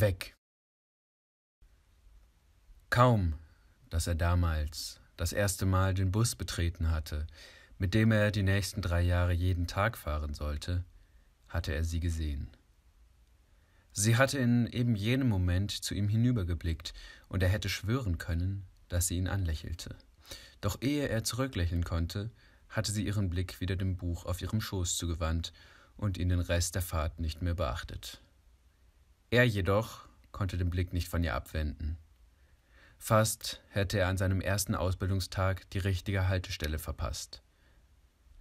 weg. Kaum, dass er damals das erste Mal den Bus betreten hatte, mit dem er die nächsten drei Jahre jeden Tag fahren sollte, hatte er sie gesehen. Sie hatte in eben jenem Moment zu ihm hinübergeblickt, und er hätte schwören können, dass sie ihn anlächelte. Doch ehe er zurücklächeln konnte, hatte sie ihren Blick wieder dem Buch auf ihrem Schoß zugewandt und ihn den Rest der Fahrt nicht mehr beachtet. Er jedoch konnte den Blick nicht von ihr abwenden. Fast hätte er an seinem ersten Ausbildungstag die richtige Haltestelle verpasst.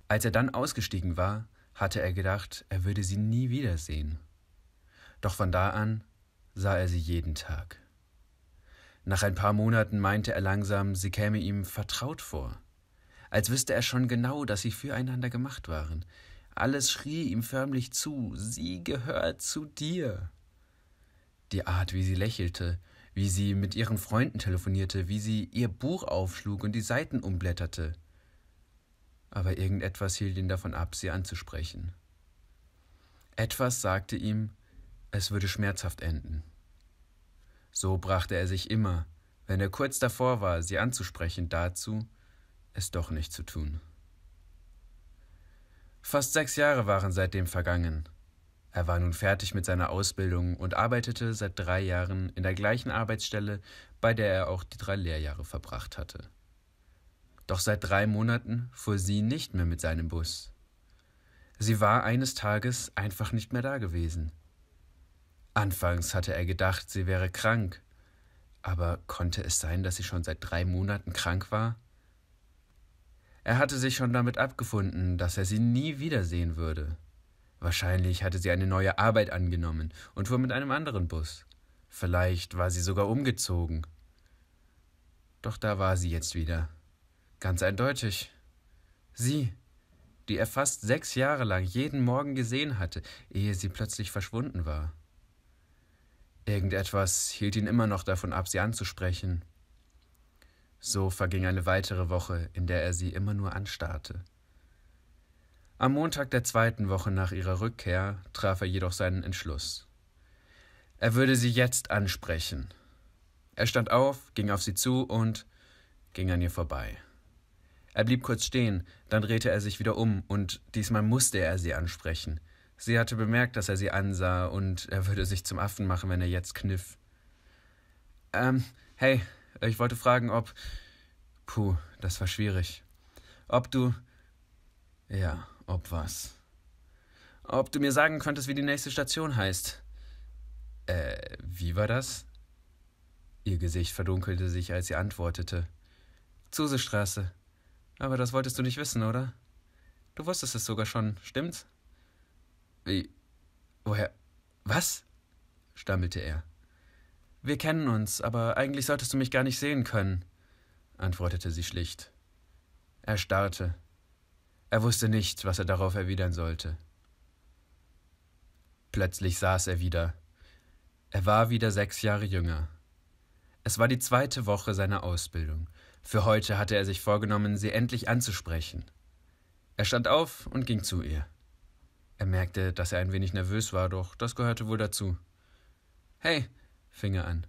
Als er dann ausgestiegen war, hatte er gedacht, er würde sie nie wiedersehen. Doch von da an sah er sie jeden Tag. Nach ein paar Monaten meinte er langsam, sie käme ihm vertraut vor, als wüsste er schon genau, dass sie füreinander gemacht waren. Alles schrie ihm förmlich zu, sie gehört zu dir. Die Art, wie sie lächelte, wie sie mit ihren Freunden telefonierte, wie sie ihr Buch aufschlug und die Seiten umblätterte. Aber irgendetwas hielt ihn davon ab, sie anzusprechen. Etwas sagte ihm, es würde schmerzhaft enden. So brachte er sich immer, wenn er kurz davor war, sie anzusprechen, dazu, es doch nicht zu tun. Fast sechs Jahre waren seitdem vergangen. Er war nun fertig mit seiner Ausbildung und arbeitete seit drei Jahren in der gleichen Arbeitsstelle, bei der er auch die drei Lehrjahre verbracht hatte. Doch seit drei Monaten fuhr sie nicht mehr mit seinem Bus. Sie war eines Tages einfach nicht mehr da gewesen. Anfangs hatte er gedacht, sie wäre krank, aber konnte es sein, dass sie schon seit drei Monaten krank war? Er hatte sich schon damit abgefunden, dass er sie nie wiedersehen würde. Wahrscheinlich hatte sie eine neue Arbeit angenommen und fuhr mit einem anderen Bus. Vielleicht war sie sogar umgezogen. Doch da war sie jetzt wieder. Ganz eindeutig. Sie, die er fast sechs Jahre lang jeden Morgen gesehen hatte, ehe sie plötzlich verschwunden war. Irgendetwas hielt ihn immer noch davon ab, sie anzusprechen. So verging eine weitere Woche, in der er sie immer nur anstarrte. Am Montag der zweiten Woche nach ihrer Rückkehr traf er jedoch seinen Entschluss. Er würde sie jetzt ansprechen. Er stand auf, ging auf sie zu und ging an ihr vorbei. Er blieb kurz stehen, dann drehte er sich wieder um, und diesmal musste er sie ansprechen. Sie hatte bemerkt, dass er sie ansah, und er würde sich zum Affen machen, wenn er jetzt kniff. Ähm, hey, ich wollte fragen, ob. Puh, das war schwierig. Ob du. Ja, ob was? Ob du mir sagen könntest, wie die nächste Station heißt? Äh, wie war das? Ihr Gesicht verdunkelte sich, als sie antwortete. Zusestraße. Aber das wolltest du nicht wissen, oder? Du wusstest es sogar schon, stimmt's? Wie? Woher? Was? stammelte er. Wir kennen uns, aber eigentlich solltest du mich gar nicht sehen können, antwortete sie schlicht. Er starrte. Er wusste nicht, was er darauf erwidern sollte. Plötzlich saß er wieder. Er war wieder sechs Jahre jünger. Es war die zweite Woche seiner Ausbildung. Für heute hatte er sich vorgenommen, sie endlich anzusprechen. Er stand auf und ging zu ihr. Er merkte, dass er ein wenig nervös war, doch das gehörte wohl dazu. Hey, fing er an.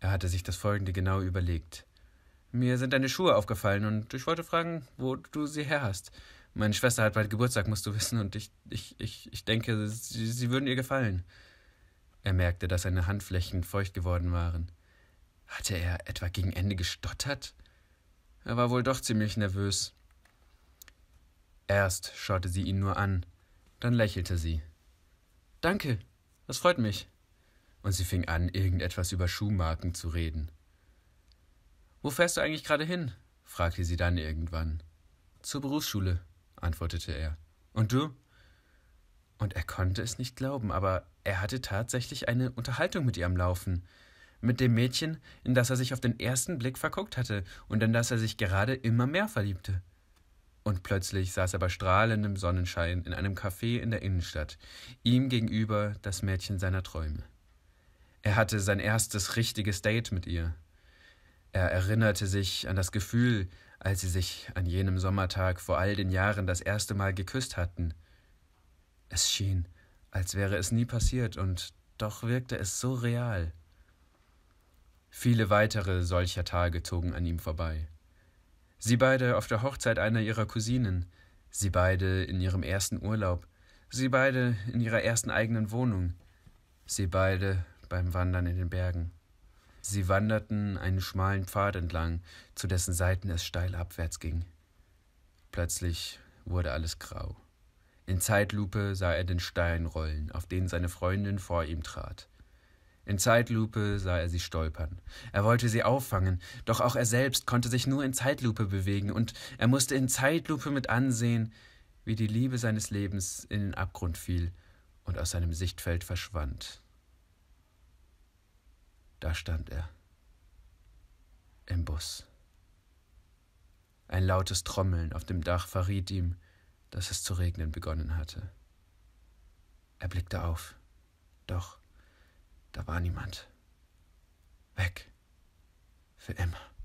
Er hatte sich das Folgende genau überlegt. Mir sind deine Schuhe aufgefallen und ich wollte fragen, wo du sie her hast. Meine Schwester hat bald Geburtstag, musst du wissen, und ich, ich, ich, ich denke, sie, sie würden ihr gefallen. Er merkte, dass seine Handflächen feucht geworden waren. Hatte er etwa gegen Ende gestottert? Er war wohl doch ziemlich nervös. Erst schaute sie ihn nur an, dann lächelte sie. Danke, das freut mich. Und sie fing an, irgendetwas über Schuhmarken zu reden. Wo fährst du eigentlich gerade hin? fragte sie dann irgendwann. Zur Berufsschule, antwortete er. Und du? Und er konnte es nicht glauben, aber er hatte tatsächlich eine Unterhaltung mit ihr am Laufen. Mit dem Mädchen, in das er sich auf den ersten Blick verguckt hatte und in das er sich gerade immer mehr verliebte. Und plötzlich saß er bei strahlendem Sonnenschein in einem Café in der Innenstadt, ihm gegenüber das Mädchen seiner Träume. Er hatte sein erstes richtiges Date mit ihr. Er erinnerte sich an das Gefühl, als sie sich an jenem Sommertag vor all den Jahren das erste Mal geküsst hatten. Es schien, als wäre es nie passiert, und doch wirkte es so real. Viele weitere solcher Tage zogen an ihm vorbei. Sie beide auf der Hochzeit einer ihrer Cousinen, sie beide in ihrem ersten Urlaub, sie beide in ihrer ersten eigenen Wohnung, sie beide beim Wandern in den Bergen. Sie wanderten einen schmalen Pfad entlang, zu dessen Seiten es steil abwärts ging. Plötzlich wurde alles grau. In Zeitlupe sah er den Stein rollen, auf den seine Freundin vor ihm trat. In Zeitlupe sah er sie stolpern. Er wollte sie auffangen, doch auch er selbst konnte sich nur in Zeitlupe bewegen, und er musste in Zeitlupe mit ansehen, wie die Liebe seines Lebens in den Abgrund fiel und aus seinem Sichtfeld verschwand. Da stand er im Bus. Ein lautes Trommeln auf dem Dach verriet ihm, dass es zu regnen begonnen hatte. Er blickte auf. Doch, da war niemand. Weg. Für immer.